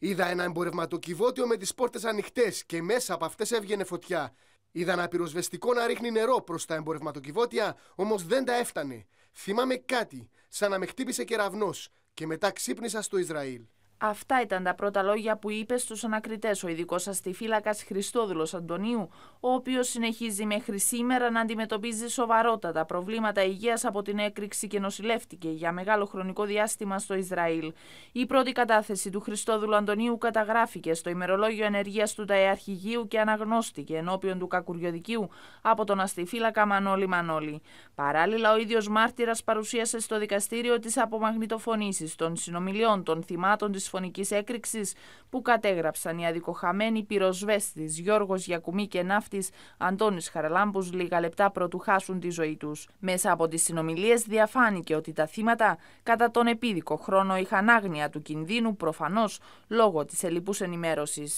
Είδα ένα εμπορευματοκιβώτιο με τις πόρτες ανοιχτές και μέσα από αυτές έβγαινε φωτιά. Είδα ένα πυροσβεστικό να ρίχνει νερό προς τα εμπορευματοκιβώτια, όμως δεν τα έφτανε. Θυμάμαι κάτι, σαν να με χτύπησε κεραυνός, και μετά ξύπνησα στο Ισραήλ. Αυτά ήταν τα πρώτα λόγια που είπε στους ανακριτές ο ειδικός αστιφύλακας Χριστόδουλος Αντωνίου, ο οποίος συνεχίζει μέχρι σήμερα να αντιμετωπίζει σοβαρότατα προβλήματα υγείας από την έκρηξη και νοσηλεύτηκε για μεγάλο χρονικό διάστημα στο Ισραήλ. Η πρώτη κατάθεση του Χριστόδουλου Αντωνίου καταγράφηκε στο ημερολόγιο ενεργείας του Ταϊαρχηγείου και αναγνώστηκε ενώπιον του Κακουριωδικίου από τον αστιφύλακα Μανώλη Μανώλη. Παράλληλα, ο ίδιος μάρτυρας παρουσίασε στο δικαστήριο τις απομαγνητοφωνήσεις των συνομιλιών των θυμάτων της Φωνικής έκρηξης που κατέγραψαν οι αδικοχαμένοι πυροσβέστης Γιώργος Γιακουμή και ναύτης Αντώνης Χαραλάμπους λίγα λεπτά πρωτού χάσουν τη ζωή τους. Μέσα από τις συνομιλίες διαφάνηκε ότι τα θύματα κατά τον επίδικο χρόνο είχαν άγνοια του κινδύνου προφανώς λόγω της ελληπού ενημέρωση.